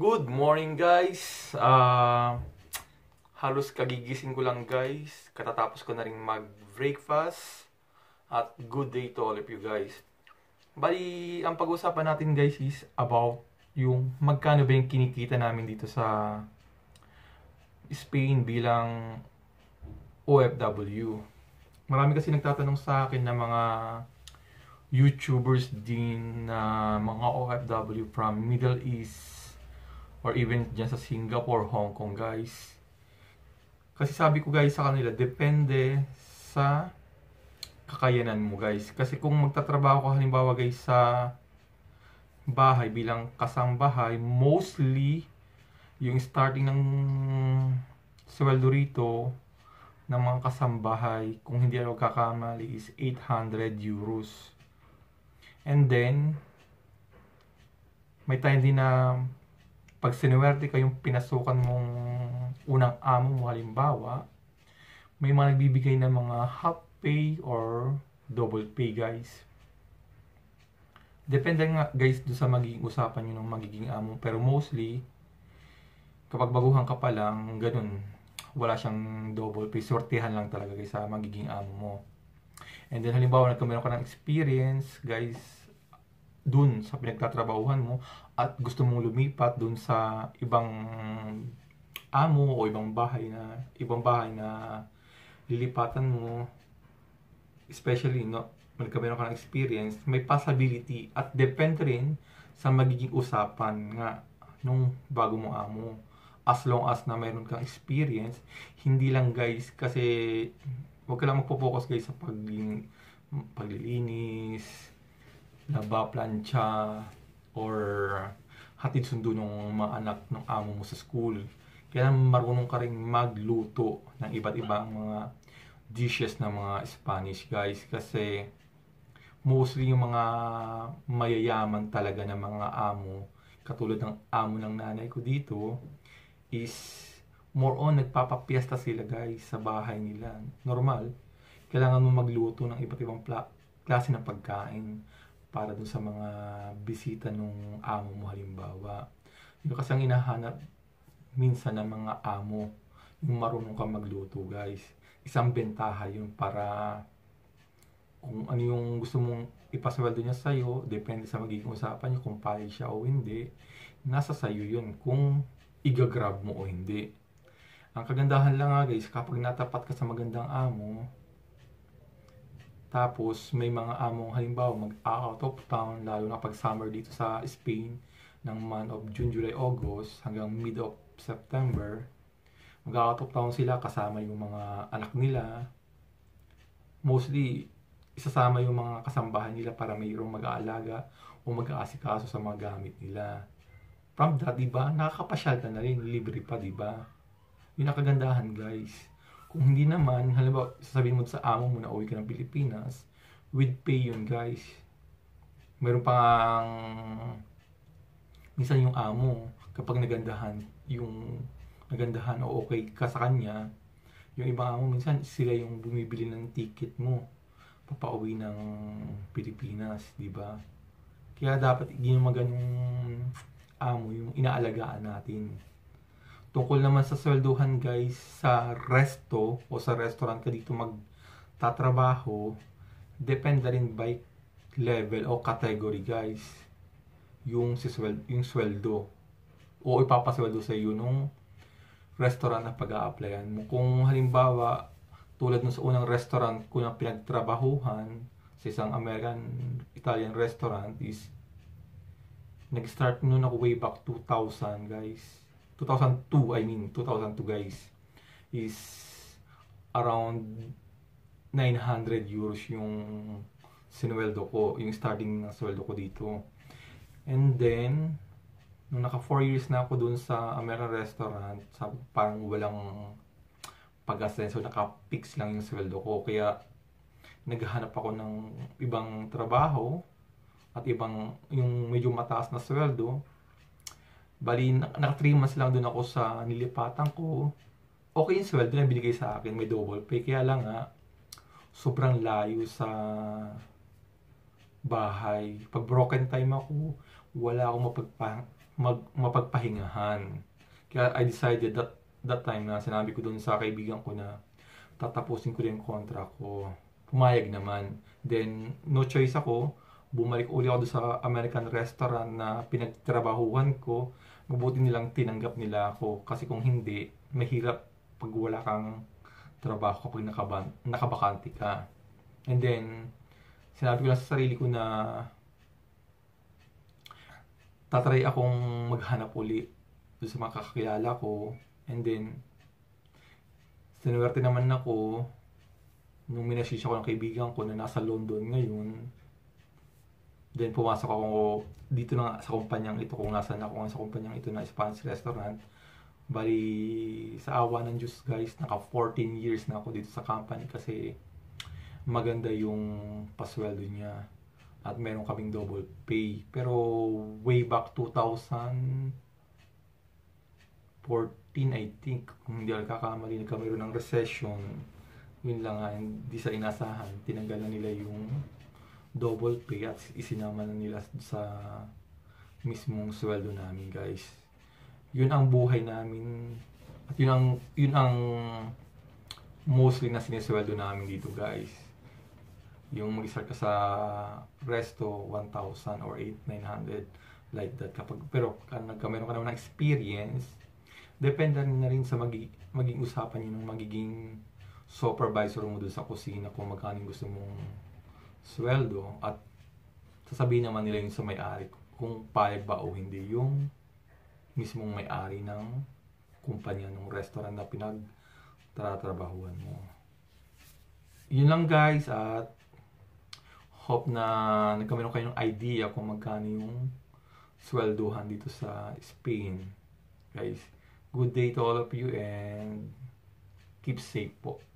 Good morning guys! Uh, halos kagigising ko lang guys. Katatapos ko na rin mag-breakfast. At good day to all of you guys. Bali, ang pag-uusapan natin guys is about yung magkano ba yung kinikita namin dito sa Spain bilang OFW. Marami kasi nagtatanong sa akin na mga YouTubers din na uh, mga OFW from Middle East or even dyan sa Singapore, Hong Kong guys. Kasi sabi ko guys sa kanila, depende sa kakayanan mo guys. Kasi kung magtatrabaho ka halimbawa guys sa bahay bilang kasambahay, mostly yung starting ng sweldo rito ng mga kasambahay, kung hindi ako kakamali, is 800 euros. And then, may time din na pag sinuwerte ka yung pinasukan mong unang amo mo halimbawa, may mga nagbibigay ng mga half pay or double pay guys. Depende nga guys do sa magiging usapan nyo ng magiging amo. Pero mostly, kapag baguhan ka pa lang, ganun. Wala siyang double pay. Sortihan lang talaga guys sa magiging amo mo. And then halimbawa, nagkameron ka ng experience, guys, dun sa pinagtatrabahuhan mo at gusto mong lumipat dun sa ibang amo o ibang bahay na ibang bahay na lilipatan mo especially no when meron ka ng experience may possibility at depende rin sa magiging usapan nga nung bago mong amo as long as na mayroon kang experience hindi lang guys kasi wag ka lang magpo-focus guys sa pagiging paglilinis na plancha or hatid sundo ng mga anak ng amo mo sa school. Kaya marunong ka rin magluto ng iba't ibang mga dishes ng mga Spanish guys kasi mostly yung mga mayayaman talaga ng mga amo katulad ng amo ng nanay ko dito is more on nagpapapiesta sila guys sa bahay nila normal kailangan mo magluto ng iba't ibang klase ng pagkain para dun sa mga bisita nung amo mo halimbawa. Yung kasi ang hinahanap minsan ng mga amo, yung marunong ka magluto guys. Isang bentaha yun para kung ano yung gusto mong ipasweldo niya sa'yo, depende sa magiging usapan niyo kung payag siya o hindi. Nasa sa'yo yun kung igagrab mo o hindi. Ang kagandahan lang nga ah, guys, kapag natapat ka sa magandang amo, tapos may mga among halimbawa mag-out of town lalo na pag summer dito sa Spain ng month of June, July, August hanggang mid of September. Mag-out of town sila kasama yung mga anak nila. Mostly isasama yung mga kasambahan nila para mayroong mag-aalaga o mag-aasikaso sa mga gamit nila. From that, di ba? Nakakapasyal ka na rin, libre pa, di ba? Yun ang guys kung hindi naman, halimbawa, sasabihin mo sa amo mo na uwi ka ng Pilipinas, with pay yun, guys. Meron pang minsan yung amo, kapag nagandahan, yung nagandahan o okay ka sa kanya, yung ibang amo, minsan sila yung bumibili ng ticket mo papauwi ng Pilipinas, di ba? Kaya dapat ginamagan yung amo, yung inaalagaan natin. Tungkol naman sa swelduhan guys, sa resto o sa restaurant ka dito magtatrabaho, depende rin by level o category guys. Yung, si sweldo, yung sweldo o ipapasweldo sa iyo nung restaurant na pag-a-applyan mo. Kung halimbawa, tulad nung sa unang restaurant ko na pinagtrabahuhan sa isang American Italian restaurant is nag-start noon ako way back 2000 guys 2002, I mean, 2002 guys, is around 900 euros yung sinweldo ko, yung starting ng sweldo ko dito. And then, nung naka 4 years na ako dun sa American restaurant, sa parang walang pag-ascenso, naka-fix lang yung sweldo ko. Kaya, naghahanap ako ng ibang trabaho at ibang, yung medyo mataas na sweldo Bali, naka 3 months lang doon ako sa nilipatan ko. Okay yung sweldo na binigay sa akin, may double pay. Kaya lang nga, sobrang layo sa bahay. Pag broken time ako, wala akong mapagpa, mag, mapagpahingahan. Kaya I decided that that time na sinabi ko doon sa kaibigan ko na tatapusin ko rin yung kontra ko. Pumayag naman. Then, no choice ako bumalik uli ako sa American restaurant na pinagtrabahuhan ko, mabuti nilang tinanggap nila ako kasi kung hindi, mahirap pag wala kang trabaho kapag nakaban, nakabakanti ka. And then, sinabi ko lang sa sarili ko na tatry akong maghanap uli doon sa mga kakakilala ko. And then, sinuwerte naman ako nung minasisya ko ng kaibigan ko na nasa London ngayon Then pumasok ako dito na sa kumpanyang ito kung nasaan ako sa kumpanyang ito na Spanish restaurant. Bali, sa awa ng Diyos guys, naka 14 years na ako dito sa company kasi maganda yung pasweldo niya at meron kaming double pay. Pero way back 2014 I think, kung hindi ako kakamali, nagkameron ng recession. Yun lang nga, hindi sa inasahan, tinanggalan nila yung double pay at isinama na nila sa mismong sweldo namin guys. Yun ang buhay namin at yun ang, yun ang mostly na sinisweldo namin dito guys. Yung mag-start ka sa resto 1,000 or 8,900 like that. Kapag, pero nagka, meron ka naman ng experience, depende na rin sa magi, maging usapan yun ng magiging supervisor mo doon sa kusina kung magkano gusto mong sweldo at sasabihin naman nila yung sa may-ari kung payag ba o hindi yung mismong may-ari ng kumpanya ng restaurant na pinagtratrabahuan mo. Yun lang guys at hope na nagkameron kayo ng idea kung magkano yung swelduhan dito sa Spain. Guys, good day to all of you and keep safe po.